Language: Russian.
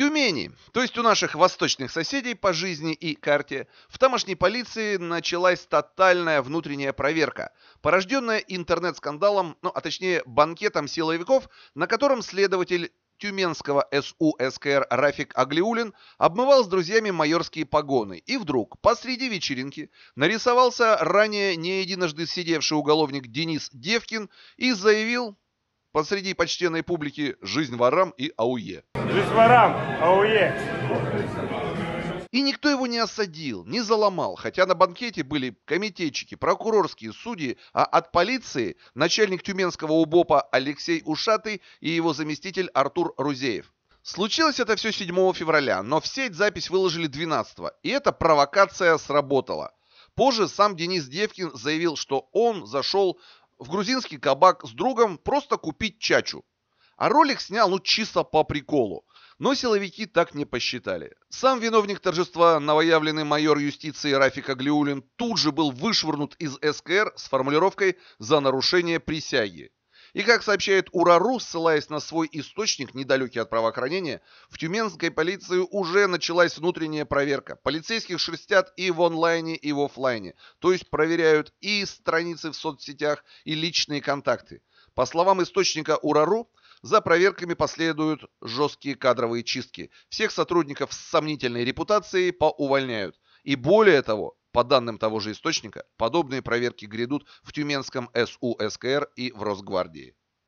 Тюмени, то есть у наших восточных соседей по жизни и карте, в тамошней полиции началась тотальная внутренняя проверка, порожденная интернет-скандалом, ну а точнее банкетом силовиков, на котором следователь тюменского СУ СКР Рафик Аглиулин обмывал с друзьями майорские погоны. И вдруг, посреди вечеринки, нарисовался ранее не единожды сидевший уголовник Денис Девкин и заявил, Посреди почтенной публики «Жизнь ворам» и «Ауе». «Жизнь ворам! Ауе!» И никто его не осадил, не заломал, хотя на банкете были комитетчики, прокурорские судьи, а от полиции начальник тюменского УБОПа Алексей Ушатый и его заместитель Артур Рузеев. Случилось это все 7 февраля, но в сеть запись выложили 12 и эта провокация сработала. Позже сам Денис Девкин заявил, что он зашел в грузинский кабак с другом просто купить чачу. А ролик снял ну чисто по приколу. Но силовики так не посчитали. Сам виновник торжества, новоявленный майор юстиции Рафик Аглиулин, тут же был вышвырнут из СКР с формулировкой «за нарушение присяги». И, как сообщает УРАРУ, ссылаясь на свой источник, недалекий от правоохранения, в тюменской полиции уже началась внутренняя проверка. Полицейских шерстят и в онлайне, и в офлайне. То есть проверяют и страницы в соцсетях, и личные контакты. По словам источника УРАРУ, за проверками последуют жесткие кадровые чистки. Всех сотрудников с сомнительной репутацией поувольняют. И более того, по данным того же источника, подобные проверки грядут в Тюменском СУ СКР и в Росгвардии.